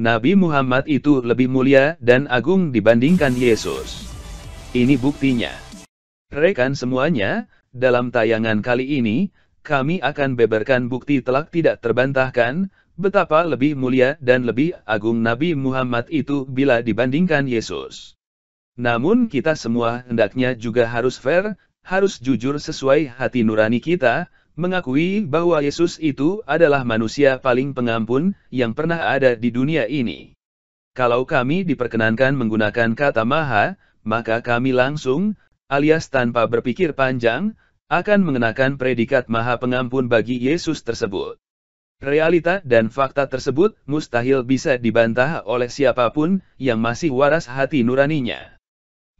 Nabi Muhammad itu lebih mulia dan agung dibandingkan Yesus. Ini buktinya. Rekan semuanya, dalam tayangan kali ini, kami akan beberkan bukti telak tidak terbantahkan, betapa lebih mulia dan lebih agung Nabi Muhammad itu bila dibandingkan Yesus. Namun kita semua hendaknya juga harus fair, harus jujur sesuai hati nurani kita, mengakui bahwa Yesus itu adalah manusia paling pengampun yang pernah ada di dunia ini. Kalau kami diperkenankan menggunakan kata maha, maka kami langsung, alias tanpa berpikir panjang, akan mengenakan predikat maha pengampun bagi Yesus tersebut. Realita dan fakta tersebut mustahil bisa dibantah oleh siapapun yang masih waras hati nuraninya.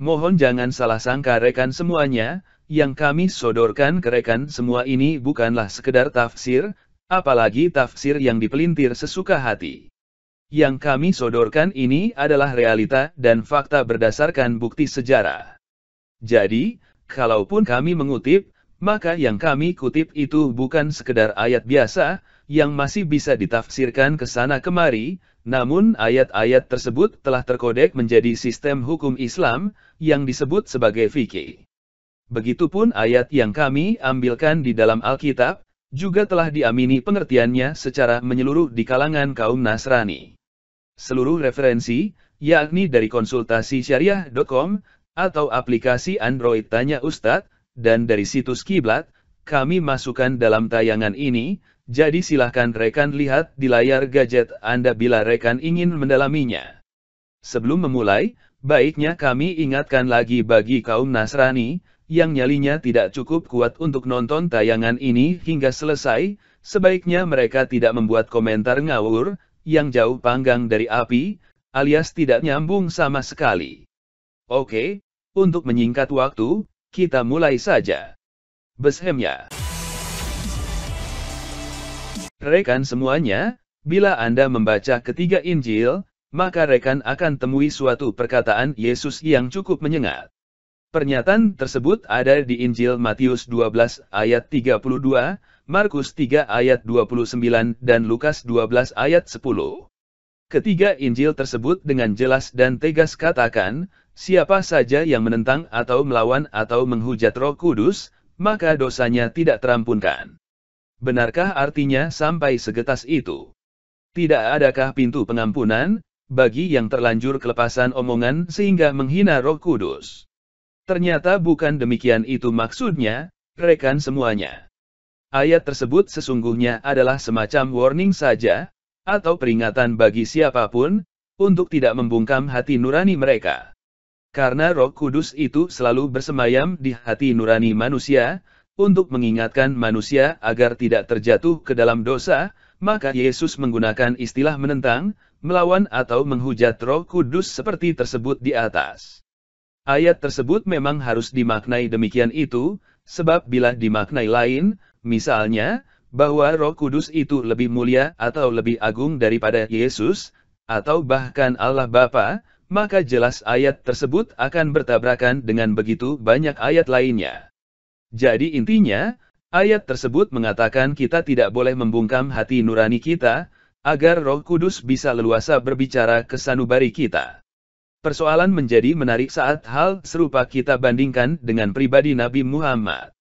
Mohon jangan salah sangka rekan semuanya, yang kami sodorkan ke rekan semua ini bukanlah sekedar tafsir, apalagi tafsir yang dipelintir sesuka hati. Yang kami sodorkan ini adalah realita dan fakta berdasarkan bukti sejarah. Jadi, kalaupun kami mengutip, maka yang kami kutip itu bukan sekedar ayat biasa, yang masih bisa ditafsirkan ke sana kemari, namun ayat-ayat tersebut telah terkodek menjadi sistem hukum Islam, yang disebut sebagai fikih. Begitupun ayat yang kami ambilkan di dalam Alkitab, juga telah diamini pengertiannya secara menyeluruh di kalangan kaum Nasrani. Seluruh referensi, yakni dari konsultasi syariah.com, atau aplikasi Android Tanya Ustadz, dan dari situs Kiblat, kami masukkan dalam tayangan ini, jadi silahkan rekan lihat di layar gadget Anda bila rekan ingin mendalaminya. Sebelum memulai, baiknya kami ingatkan lagi bagi kaum Nasrani, yang nyalinya tidak cukup kuat untuk nonton tayangan ini hingga selesai, sebaiknya mereka tidak membuat komentar ngawur, yang jauh panggang dari api, alias tidak nyambung sama sekali. Oke, untuk menyingkat waktu, kita mulai saja. Beshemnya. Rekan semuanya, bila Anda membaca ketiga Injil, maka rekan akan temui suatu perkataan Yesus yang cukup menyengat. Pernyataan tersebut ada di Injil Matius 12 ayat 32, Markus 3 ayat 29 dan Lukas 12 ayat 10. Ketiga Injil tersebut dengan jelas dan tegas katakan, siapa saja yang menentang atau melawan atau menghujat roh kudus, maka dosanya tidak terampunkan. Benarkah artinya sampai segetas itu? Tidak adakah pintu pengampunan, bagi yang terlanjur kelepasan omongan sehingga menghina roh kudus? Ternyata bukan demikian itu maksudnya, rekan semuanya. Ayat tersebut sesungguhnya adalah semacam warning saja, atau peringatan bagi siapapun, untuk tidak membungkam hati nurani mereka. Karena roh kudus itu selalu bersemayam di hati nurani manusia, untuk mengingatkan manusia agar tidak terjatuh ke dalam dosa, maka Yesus menggunakan istilah menentang, melawan atau menghujat roh kudus seperti tersebut di atas ayat tersebut memang harus dimaknai demikian itu, sebab bila dimaknai lain, misalnya, bahwa roh kudus itu lebih mulia atau lebih agung daripada Yesus, atau bahkan Allah Bapa, maka jelas ayat tersebut akan bertabrakan dengan begitu banyak ayat lainnya. Jadi intinya, ayat tersebut mengatakan kita tidak boleh membungkam hati nurani kita, agar roh kudus bisa leluasa berbicara ke sanubari kita persoalan menjadi menarik saat hal serupa kita bandingkan dengan pribadi Nabi Muhammad.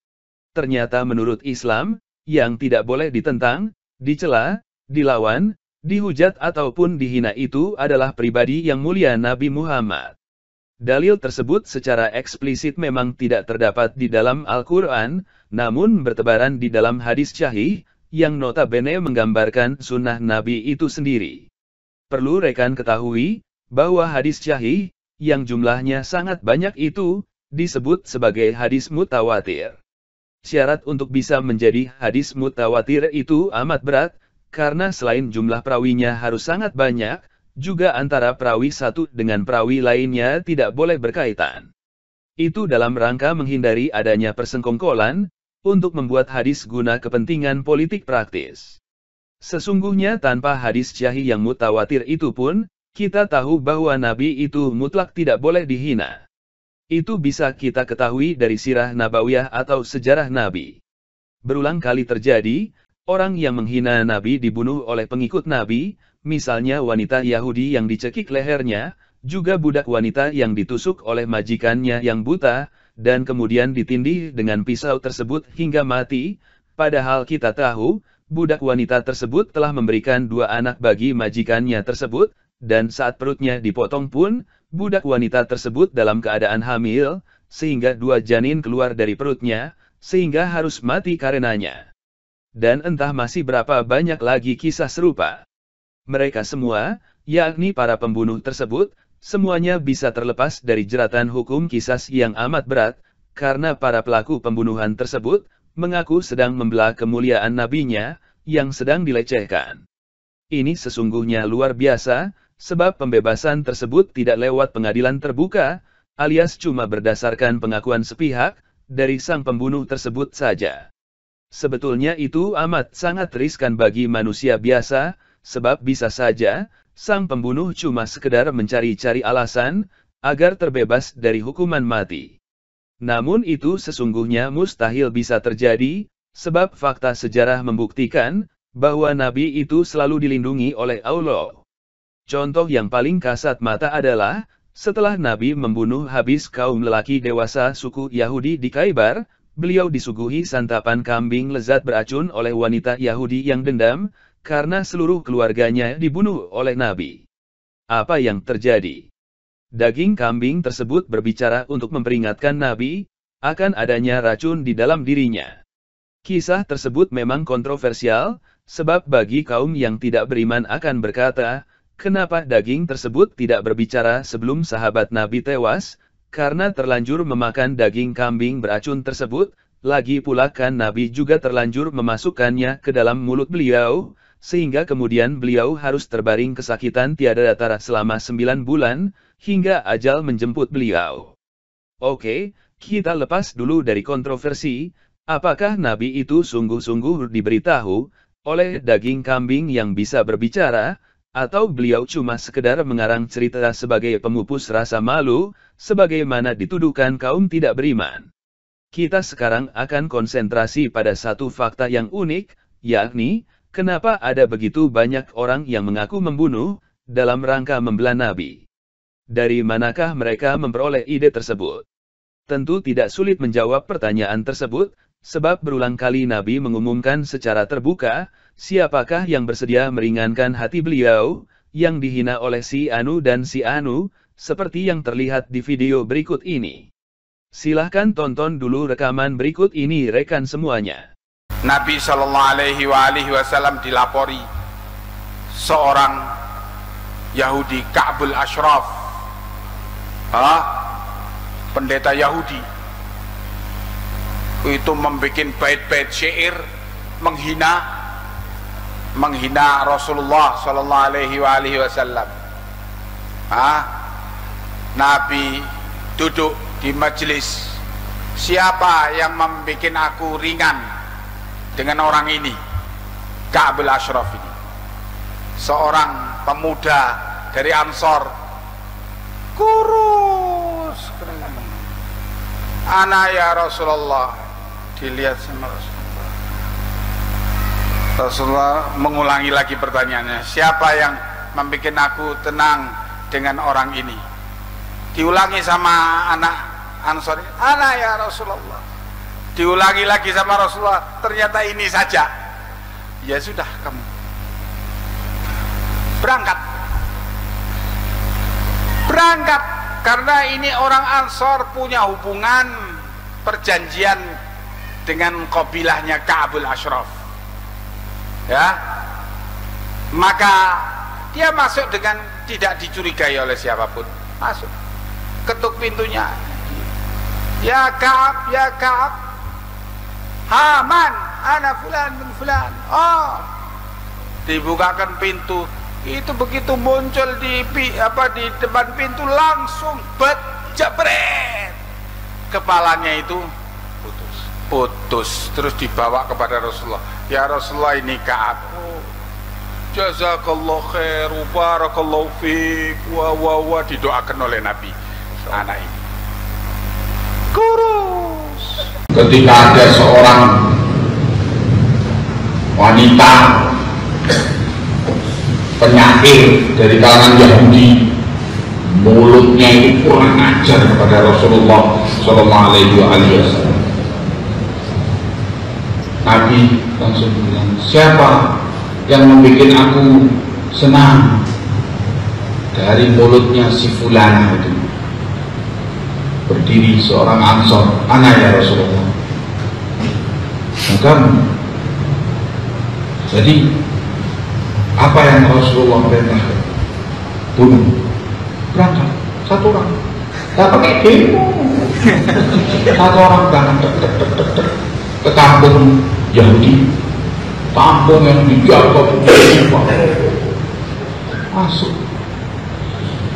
Ternyata menurut Islam, yang tidak boleh ditentang, dicela, dilawan, dihujat ataupun dihina itu adalah pribadi yang mulia Nabi Muhammad. Dalil tersebut secara eksplisit memang tidak terdapat di dalam Al-Quran, namun bertebaran di dalam hadis syahih, yang notabene menggambarkan sunnah Nabi itu sendiri. Perlu rekan ketahui, bahwa hadis sahih, yang jumlahnya sangat banyak itu, disebut sebagai hadis mutawatir. Syarat untuk bisa menjadi hadis mutawatir itu amat berat, karena selain jumlah perawinya harus sangat banyak, juga antara perawi satu dengan perawi lainnya tidak boleh berkaitan. Itu dalam rangka menghindari adanya persengkongkolan, untuk membuat hadis guna kepentingan politik praktis. Sesungguhnya tanpa hadis jahi yang mutawatir itu pun, kita tahu bahwa nabi itu mutlak tidak boleh dihina. Itu bisa kita ketahui dari sirah nabawiyah atau sejarah nabi. Berulang kali terjadi, orang yang menghina nabi dibunuh oleh pengikut nabi, misalnya wanita Yahudi yang dicekik lehernya, juga budak wanita yang ditusuk oleh majikannya yang buta, dan kemudian ditindih dengan pisau tersebut hingga mati, padahal kita tahu, budak wanita tersebut telah memberikan dua anak bagi majikannya tersebut, dan saat perutnya dipotong pun, budak wanita tersebut dalam keadaan hamil, sehingga dua janin keluar dari perutnya, sehingga harus mati karenanya. Dan entah masih berapa banyak lagi kisah serupa. Mereka semua, yakni para pembunuh tersebut, semuanya bisa terlepas dari jeratan hukum kisah yang amat berat, karena para pelaku pembunuhan tersebut, mengaku sedang membelah kemuliaan nabinya, yang sedang dilecehkan. Ini sesungguhnya luar biasa, sebab pembebasan tersebut tidak lewat pengadilan terbuka, alias cuma berdasarkan pengakuan sepihak, dari sang pembunuh tersebut saja. Sebetulnya itu amat sangat riskan bagi manusia biasa, sebab bisa saja, sang pembunuh cuma sekedar mencari-cari alasan, agar terbebas dari hukuman mati. Namun itu sesungguhnya mustahil bisa terjadi, sebab fakta sejarah membuktikan, bahwa Nabi itu selalu dilindungi oleh Allah. Contoh yang paling kasat mata adalah, setelah Nabi membunuh habis kaum lelaki dewasa suku Yahudi di Kaibar, beliau disuguhi santapan kambing lezat beracun oleh wanita Yahudi yang dendam, karena seluruh keluarganya dibunuh oleh Nabi. Apa yang terjadi? Daging kambing tersebut berbicara untuk memperingatkan Nabi, akan adanya racun di dalam dirinya. Kisah tersebut memang kontroversial, sebab bagi kaum yang tidak beriman akan berkata, Kenapa daging tersebut tidak berbicara sebelum sahabat Nabi tewas? Karena terlanjur memakan daging kambing beracun tersebut, lagi pula kan Nabi juga terlanjur memasukkannya ke dalam mulut beliau, sehingga kemudian beliau harus terbaring kesakitan tiada datar selama sembilan bulan, hingga ajal menjemput beliau. Oke, kita lepas dulu dari kontroversi, apakah Nabi itu sungguh-sungguh diberitahu oleh daging kambing yang bisa berbicara, atau beliau cuma sekedar mengarang cerita sebagai pemupus rasa malu, sebagaimana dituduhkan kaum tidak beriman. Kita sekarang akan konsentrasi pada satu fakta yang unik, yakni, kenapa ada begitu banyak orang yang mengaku membunuh, dalam rangka membela Nabi. Dari manakah mereka memperoleh ide tersebut? Tentu tidak sulit menjawab pertanyaan tersebut, sebab berulang kali Nabi mengumumkan secara terbuka, siapakah yang bersedia meringankan hati beliau, yang dihina oleh si Anu dan si Anu, seperti yang terlihat di video berikut ini. Silahkan tonton dulu rekaman berikut ini rekan semuanya. Nabi Shallallahu Alaihi Wasallam dilapori seorang Yahudi Ka'bul Ashraf, ah, pendeta Yahudi itu membuat bait-bait syair menghina menghina Rasulullah sallallahu alaihi wa alihi wasallam. Ah, Nabi duduk di majelis siapa yang membuat aku ringan dengan orang ini Ka'bul Ashraf ini seorang pemuda dari Ansor kurus anak ya Rasulullah dilihat sama Rasulullah. Rasulullah mengulangi lagi pertanyaannya, siapa yang membuat aku tenang dengan orang ini? Diulangi sama anak Ansori, anak ya Rasulullah. Diulangi lagi sama Rasulullah, ternyata ini saja. Ya sudah kamu berangkat. Berangkat karena ini orang Ansor punya hubungan perjanjian dengan kabilahnya Kaabul Ashraf ya maka dia masuk dengan tidak dicurigai oleh siapapun masuk ketuk pintunya ya Ka'ab ya Ka'ab Haman anak fulan bin fulan oh dibukakan pintu itu begitu muncul di apa di depan pintu langsung bet jebret kepalanya itu putus terus dibawa kepada Rasulullah ya Rasulullah ini ke aku jazakallah khair barakallahu fiq wa wa wa didoakan oleh Nabi anak ini kurus ketika ada seorang wanita penyakit dari kalangan Yahudi mulutnya itu kurang ajar kepada Rasulullah Shallallahu Alaihi Wasallam Abi langsung bilang, siapa yang membuat aku senang dari mulutnya si Fulana itu? Berdiri seorang ansor, anak ya Rasulullah. Maka jadi apa yang Rasulullah perintahkan? Bunuh. Berangkat satu orang. Tak pakai demo. Satu orang berangkat ke kampung Yahudi kampung yang dijaga masuk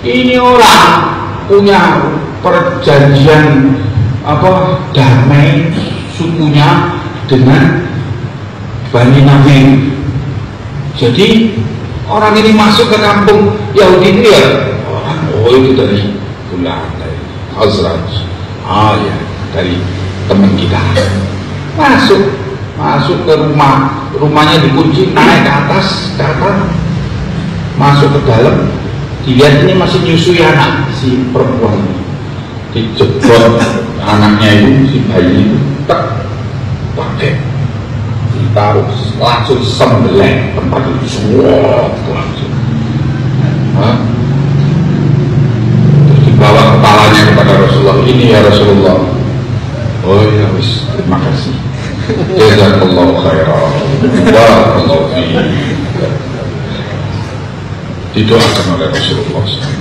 ini orang punya perjanjian apa damai sukunya dengan Bani Namim jadi orang ini masuk ke kampung Yahudi ini ya orang oh itu dari bulan dari Azraj ah ya dari teman kita masuk masuk ke rumah rumahnya dikunci naik ke atas ke masuk ke dalam dilihat ini masih nyusui anak si perempuan ini dijebol anaknya itu si bayi itu tek pakai ditaruh langsung sembelih tempat itu semua langsung Hah? terus dibawa kepalanya kepada Rasulullah ini ya Rasulullah oh ya wis terima kasih Jazakallah khairan. Barakallahu Itu Didoakan oleh Rasulullah SAW.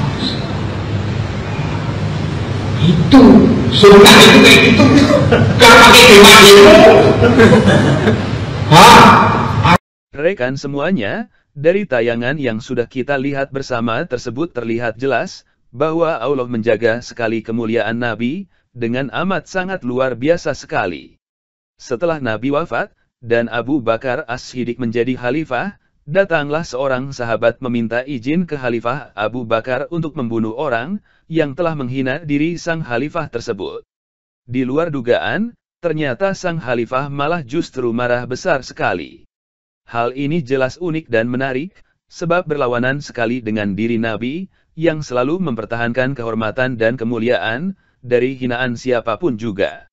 Itu sunnah itu itu gak pakai Hah? Rekan semuanya, dari tayangan yang sudah kita lihat bersama tersebut terlihat jelas bahwa Allah menjaga sekali kemuliaan Nabi dengan amat sangat luar biasa sekali. Setelah Nabi wafat, dan Abu Bakar As-Siddiq menjadi khalifah, datanglah seorang sahabat meminta izin ke Khalifah Abu Bakar untuk membunuh orang yang telah menghina diri sang Khalifah tersebut. Di luar dugaan, ternyata sang Khalifah malah justru marah besar sekali. Hal ini jelas unik dan menarik, sebab berlawanan sekali dengan diri Nabi, yang selalu mempertahankan kehormatan dan kemuliaan, dari hinaan siapapun juga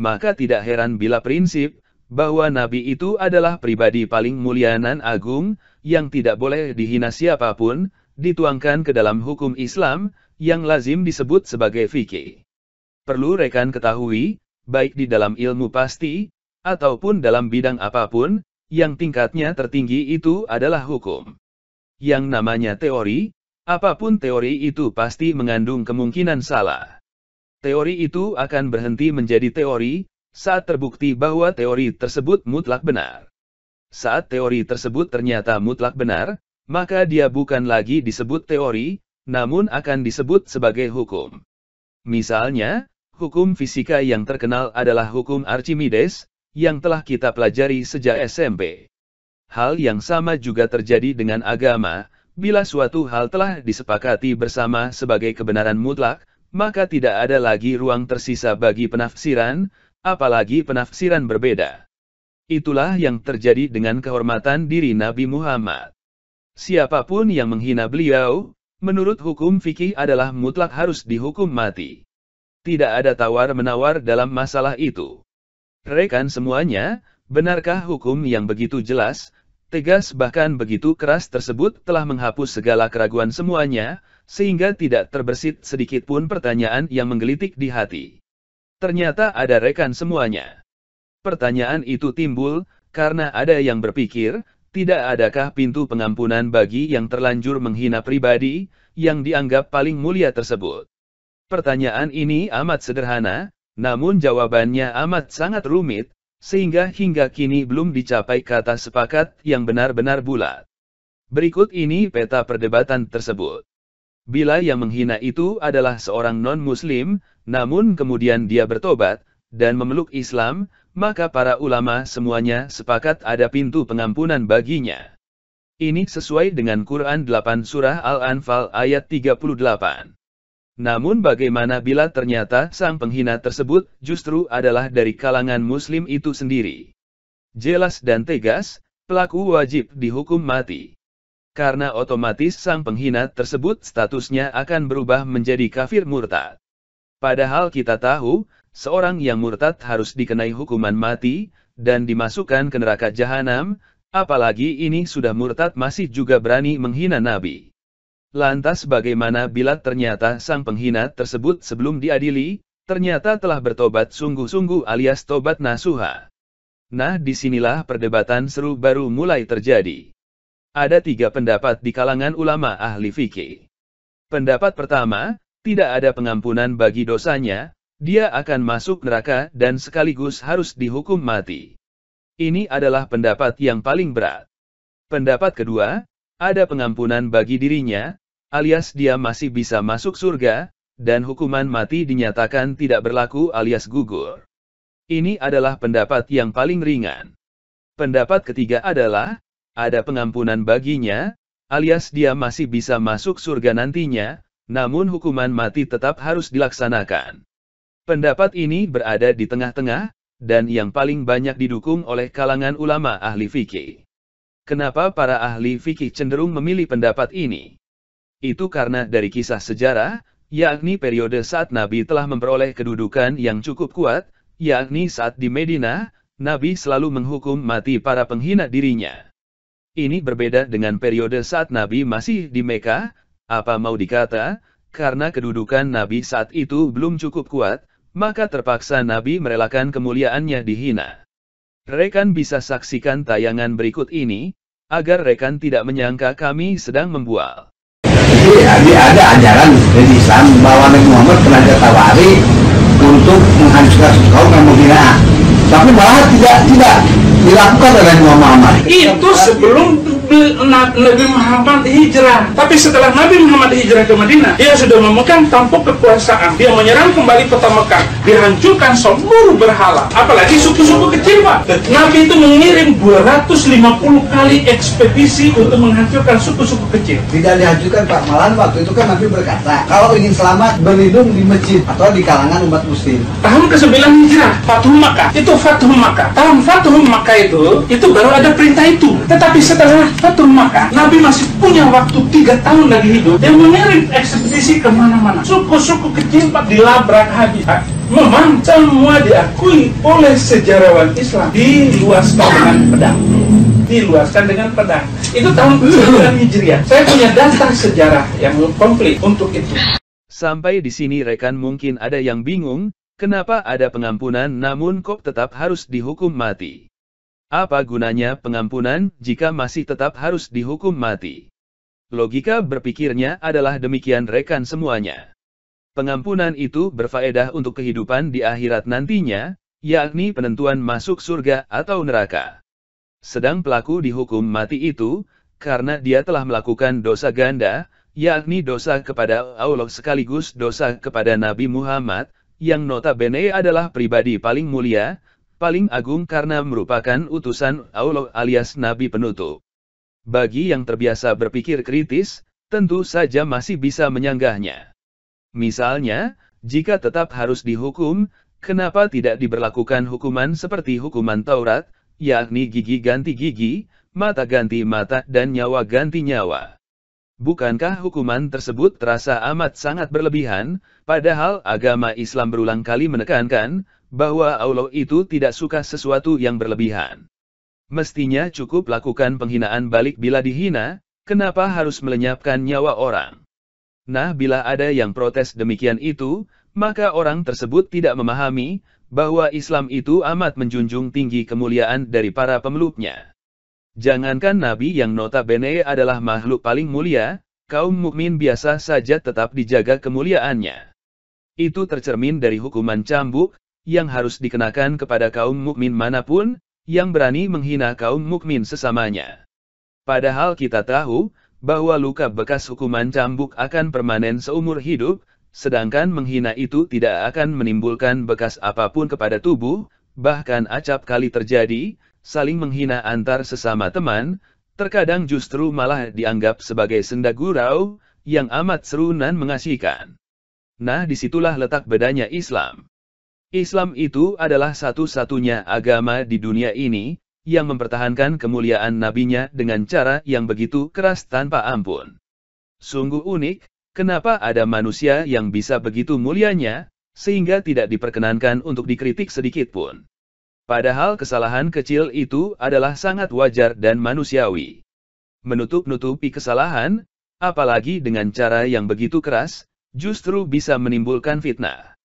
maka tidak heran bila prinsip bahwa Nabi itu adalah pribadi paling mulia nan agung, yang tidak boleh dihina siapapun, dituangkan ke dalam hukum Islam, yang lazim disebut sebagai fikih. Perlu rekan ketahui, baik di dalam ilmu pasti, ataupun dalam bidang apapun, yang tingkatnya tertinggi itu adalah hukum. Yang namanya teori, apapun teori itu pasti mengandung kemungkinan salah teori itu akan berhenti menjadi teori, saat terbukti bahwa teori tersebut mutlak benar. Saat teori tersebut ternyata mutlak benar, maka dia bukan lagi disebut teori, namun akan disebut sebagai hukum. Misalnya, hukum fisika yang terkenal adalah hukum Archimedes, yang telah kita pelajari sejak SMP. Hal yang sama juga terjadi dengan agama, bila suatu hal telah disepakati bersama sebagai kebenaran mutlak, maka tidak ada lagi ruang tersisa bagi penafsiran, apalagi penafsiran berbeda. Itulah yang terjadi dengan kehormatan diri Nabi Muhammad. Siapapun yang menghina beliau, menurut hukum fikih adalah mutlak harus dihukum mati. Tidak ada tawar-menawar dalam masalah itu. Rekan semuanya, benarkah hukum yang begitu jelas, tegas bahkan begitu keras tersebut telah menghapus segala keraguan semuanya, sehingga tidak terbersit sedikit pun pertanyaan yang menggelitik di hati. Ternyata ada rekan semuanya. Pertanyaan itu timbul, karena ada yang berpikir, tidak adakah pintu pengampunan bagi yang terlanjur menghina pribadi, yang dianggap paling mulia tersebut. Pertanyaan ini amat sederhana, namun jawabannya amat sangat rumit, sehingga hingga kini belum dicapai kata sepakat yang benar-benar bulat. Berikut ini peta perdebatan tersebut. Bila yang menghina itu adalah seorang non-Muslim, namun kemudian dia bertobat dan memeluk Islam, maka para ulama semuanya sepakat ada pintu pengampunan baginya. Ini sesuai dengan Quran 8 Surah Al-Anfal ayat 38. Namun bagaimana bila ternyata sang penghina tersebut justru adalah dari kalangan muslim itu sendiri? Jelas dan tegas, pelaku wajib dihukum mati. Karena otomatis sang penghina tersebut statusnya akan berubah menjadi kafir murtad. Padahal kita tahu, seorang yang murtad harus dikenai hukuman mati, dan dimasukkan ke neraka jahanam, apalagi ini sudah murtad masih juga berani menghina Nabi. Lantas bagaimana bila ternyata sang penghina tersebut sebelum diadili, ternyata telah bertobat sungguh-sungguh alias tobat nasuha. Nah disinilah perdebatan seru baru mulai terjadi. Ada tiga pendapat di kalangan ulama ahli fikih. Pendapat pertama, tidak ada pengampunan bagi dosanya, dia akan masuk neraka dan sekaligus harus dihukum mati. Ini adalah pendapat yang paling berat. Pendapat kedua, ada pengampunan bagi dirinya, alias dia masih bisa masuk surga, dan hukuman mati dinyatakan tidak berlaku alias gugur. Ini adalah pendapat yang paling ringan. Pendapat ketiga adalah, ada pengampunan baginya, alias dia masih bisa masuk surga nantinya, namun hukuman mati tetap harus dilaksanakan. Pendapat ini berada di tengah-tengah, dan yang paling banyak didukung oleh kalangan ulama ahli fikih. Kenapa para ahli fikih cenderung memilih pendapat ini? itu karena dari kisah sejarah, yakni periode saat Nabi telah memperoleh kedudukan yang cukup kuat, yakni saat di Medina, Nabi selalu menghukum mati para penghina dirinya. Ini berbeda dengan periode saat Nabi masih di Mekah, apa mau dikata, karena kedudukan Nabi saat itu belum cukup kuat, maka terpaksa Nabi merelakan kemuliaannya dihina. Rekan bisa saksikan tayangan berikut ini, agar rekan tidak menyangka kami sedang membual. Jadi ada ajaran dari Islam bahwa Nabi Muhammad pernah ditawari untuk menghancurkan kaum yang menghina. Tapi malah tidak tidak dilakukan oleh Nabi Muhammad. Itu sebelum Nabi Muhammad hijrah. Tapi setelah Nabi Muhammad hijrah ke Madinah, dia sudah memegang tampuk kekuasaan. Dia menyerang kembali kota Mekah, dihancurkan seluruh berhala, apalagi suku-suku kecil, Pak. Nabi itu mengirim 250 kali ekspedisi untuk menghancurkan suku-suku kecil. Tidak dihancurkan, Pak. Malah waktu itu kan Nabi berkata, kalau ingin selamat berlindung di masjid atau di kalangan umat muslim. Tahun ke-9 Hijrah, Fatuh Mekah. Itu Fatuh Mekah. Tahun Fatuh Mekah itu, itu baru ada perintah itu. Tetapi setelah Fatul Makkah, Nabi masih punya waktu tiga tahun lagi hidup. Dia mengirim ekspedisi kemana-mana. Suku-suku kecil pak dilabrak habis. Memang semua diakui oleh sejarawan Islam diluaskan dengan pedang diluaskan dengan pedang itu tahun 9 Hijriah saya punya data sejarah yang komplit untuk itu sampai di sini rekan mungkin ada yang bingung kenapa ada pengampunan namun kok tetap harus dihukum mati apa gunanya pengampunan jika masih tetap harus dihukum mati? Logika berpikirnya adalah demikian rekan semuanya. Pengampunan itu berfaedah untuk kehidupan di akhirat nantinya, yakni penentuan masuk surga atau neraka. Sedang pelaku dihukum mati itu, karena dia telah melakukan dosa ganda, yakni dosa kepada Allah sekaligus dosa kepada Nabi Muhammad, yang notabene adalah pribadi paling mulia, paling agung karena merupakan utusan Allah alias Nabi penutup. Bagi yang terbiasa berpikir kritis, tentu saja masih bisa menyanggahnya. Misalnya, jika tetap harus dihukum, kenapa tidak diberlakukan hukuman seperti hukuman Taurat, yakni gigi ganti gigi, mata ganti mata dan nyawa ganti nyawa. Bukankah hukuman tersebut terasa amat sangat berlebihan, padahal agama Islam berulang kali menekankan bahwa Allah itu tidak suka sesuatu yang berlebihan. Mestinya cukup lakukan penghinaan balik bila dihina, kenapa harus melenyapkan nyawa orang? Nah bila ada yang protes demikian itu, maka orang tersebut tidak memahami, bahwa Islam itu amat menjunjung tinggi kemuliaan dari para pemeluknya. Jangankan Nabi yang notabene adalah makhluk paling mulia, kaum mukmin biasa saja tetap dijaga kemuliaannya. Itu tercermin dari hukuman cambuk, yang harus dikenakan kepada kaum mukmin manapun, yang berani menghina kaum mukmin sesamanya. Padahal kita tahu, bahwa luka bekas hukuman cambuk akan permanen seumur hidup, sedangkan menghina itu tidak akan menimbulkan bekas apapun kepada tubuh, bahkan acap kali terjadi, saling menghina antar sesama teman, terkadang justru malah dianggap sebagai senda gurau, yang amat seru dan mengasihkan. Nah disitulah letak bedanya Islam. Islam itu adalah satu-satunya agama di dunia ini, yang mempertahankan kemuliaan nabinya dengan cara yang begitu keras tanpa ampun. Sungguh unik, kenapa ada manusia yang bisa begitu mulianya, sehingga tidak diperkenankan untuk dikritik sedikit pun. Padahal kesalahan kecil itu adalah sangat wajar dan manusiawi. Menutup-nutupi kesalahan, apalagi dengan cara yang begitu keras, justru bisa menimbulkan fitnah.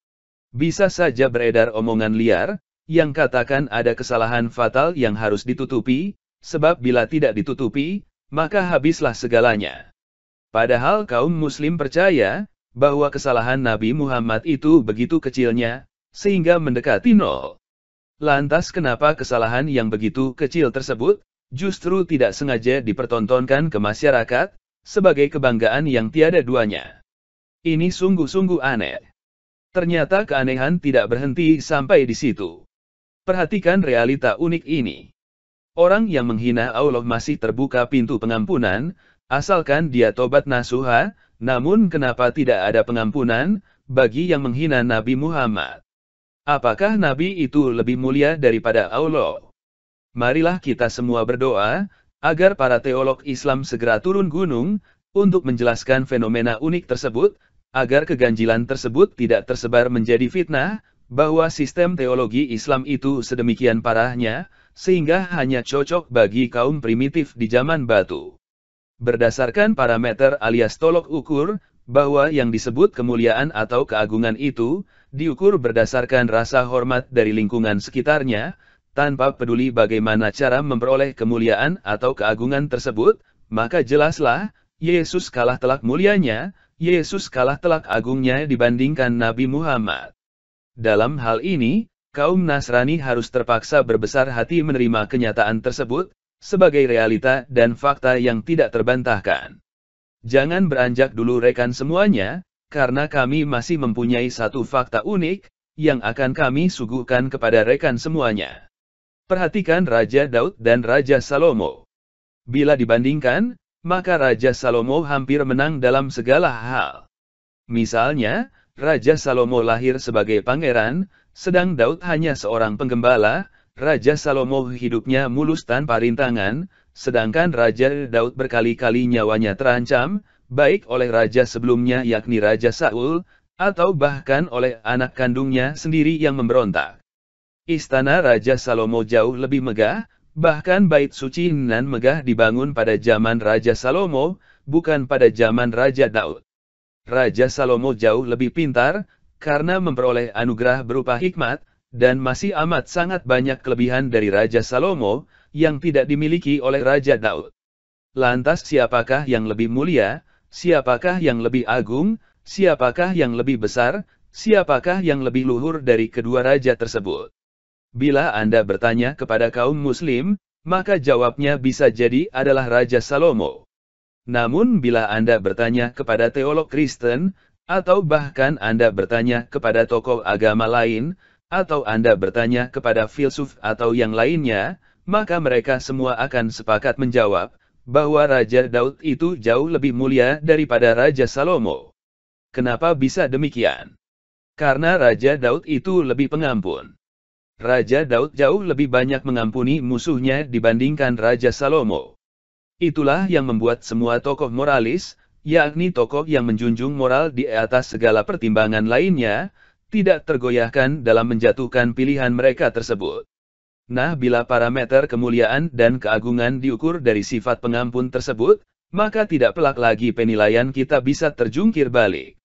Bisa saja beredar omongan liar, yang katakan ada kesalahan fatal yang harus ditutupi, sebab bila tidak ditutupi, maka habislah segalanya. Padahal kaum muslim percaya, bahwa kesalahan Nabi Muhammad itu begitu kecilnya, sehingga mendekati nol. Lantas kenapa kesalahan yang begitu kecil tersebut, justru tidak sengaja dipertontonkan ke masyarakat, sebagai kebanggaan yang tiada duanya. Ini sungguh-sungguh aneh. Ternyata keanehan tidak berhenti sampai di situ. Perhatikan realita unik ini. Orang yang menghina Allah masih terbuka pintu pengampunan, asalkan dia tobat nasuha, namun kenapa tidak ada pengampunan bagi yang menghina Nabi Muhammad? Apakah Nabi itu lebih mulia daripada Allah? Marilah kita semua berdoa, agar para teolog Islam segera turun gunung, untuk menjelaskan fenomena unik tersebut, agar keganjilan tersebut tidak tersebar menjadi fitnah, bahwa sistem teologi Islam itu sedemikian parahnya, sehingga hanya cocok bagi kaum primitif di zaman batu. Berdasarkan parameter alias tolok ukur, bahwa yang disebut kemuliaan atau keagungan itu, diukur berdasarkan rasa hormat dari lingkungan sekitarnya, tanpa peduli bagaimana cara memperoleh kemuliaan atau keagungan tersebut, maka jelaslah, Yesus kalah telak mulianya, Yesus kalah telak agungnya dibandingkan Nabi Muhammad. Dalam hal ini, kaum Nasrani harus terpaksa berbesar hati menerima kenyataan tersebut, sebagai realita dan fakta yang tidak terbantahkan. Jangan beranjak dulu rekan semuanya, karena kami masih mempunyai satu fakta unik, yang akan kami suguhkan kepada rekan semuanya. Perhatikan Raja Daud dan Raja Salomo. Bila dibandingkan, maka Raja Salomo hampir menang dalam segala hal. Misalnya, Raja Salomo lahir sebagai pangeran, sedang Daud hanya seorang penggembala, Raja Salomo hidupnya mulus tanpa rintangan, sedangkan Raja Daud berkali-kali nyawanya terancam, baik oleh raja sebelumnya yakni Raja Saul, atau bahkan oleh anak kandungnya sendiri yang memberontak. Istana Raja Salomo jauh lebih megah, Bahkan bait suci nan megah dibangun pada zaman Raja Salomo, bukan pada zaman Raja Daud. Raja Salomo jauh lebih pintar, karena memperoleh anugerah berupa hikmat, dan masih amat sangat banyak kelebihan dari Raja Salomo, yang tidak dimiliki oleh Raja Daud. Lantas siapakah yang lebih mulia, siapakah yang lebih agung, siapakah yang lebih besar, siapakah yang lebih luhur dari kedua raja tersebut. Bila Anda bertanya kepada kaum muslim, maka jawabnya bisa jadi adalah Raja Salomo. Namun bila Anda bertanya kepada teolog Kristen, atau bahkan Anda bertanya kepada tokoh agama lain, atau Anda bertanya kepada filsuf atau yang lainnya, maka mereka semua akan sepakat menjawab, bahwa Raja Daud itu jauh lebih mulia daripada Raja Salomo. Kenapa bisa demikian? Karena Raja Daud itu lebih pengampun. Raja Daud jauh lebih banyak mengampuni musuhnya dibandingkan Raja Salomo. Itulah yang membuat semua tokoh moralis, yakni tokoh yang menjunjung moral di atas segala pertimbangan lainnya, tidak tergoyahkan dalam menjatuhkan pilihan mereka tersebut. Nah bila parameter kemuliaan dan keagungan diukur dari sifat pengampun tersebut, maka tidak pelak lagi penilaian kita bisa terjungkir balik.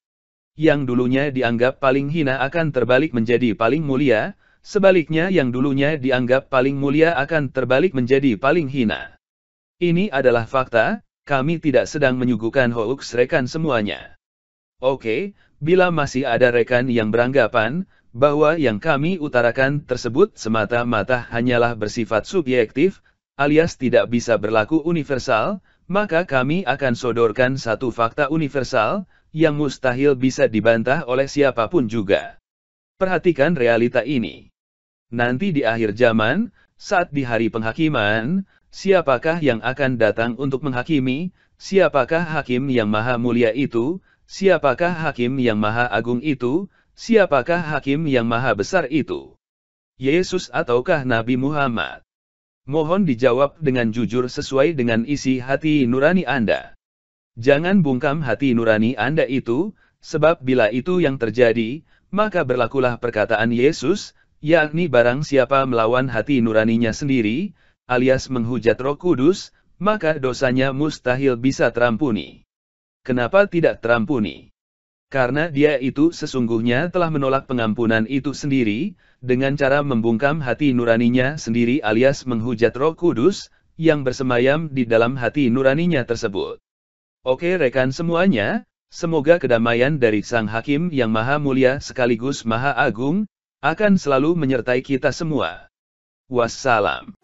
Yang dulunya dianggap paling hina akan terbalik menjadi paling mulia, Sebaliknya yang dulunya dianggap paling mulia akan terbalik menjadi paling hina. Ini adalah fakta, kami tidak sedang menyuguhkan hoax rekan semuanya. Oke, bila masih ada rekan yang beranggapan, bahwa yang kami utarakan tersebut semata-mata hanyalah bersifat subjektif, alias tidak bisa berlaku universal, maka kami akan sodorkan satu fakta universal, yang mustahil bisa dibantah oleh siapapun juga. Perhatikan realita ini. Nanti di akhir zaman, saat di hari penghakiman, siapakah yang akan datang untuk menghakimi, siapakah hakim yang maha mulia itu, siapakah hakim yang maha agung itu, siapakah hakim yang maha besar itu? Yesus ataukah Nabi Muhammad? Mohon dijawab dengan jujur sesuai dengan isi hati nurani Anda. Jangan bungkam hati nurani Anda itu, sebab bila itu yang terjadi, maka berlakulah perkataan Yesus, yakni barang siapa melawan hati nuraninya sendiri, alias menghujat roh kudus, maka dosanya mustahil bisa terampuni. Kenapa tidak terampuni? Karena dia itu sesungguhnya telah menolak pengampunan itu sendiri, dengan cara membungkam hati nuraninya sendiri alias menghujat roh kudus, yang bersemayam di dalam hati nuraninya tersebut. Oke rekan semuanya, Semoga kedamaian dari Sang Hakim yang Maha Mulia sekaligus Maha Agung, akan selalu menyertai kita semua. Wassalam.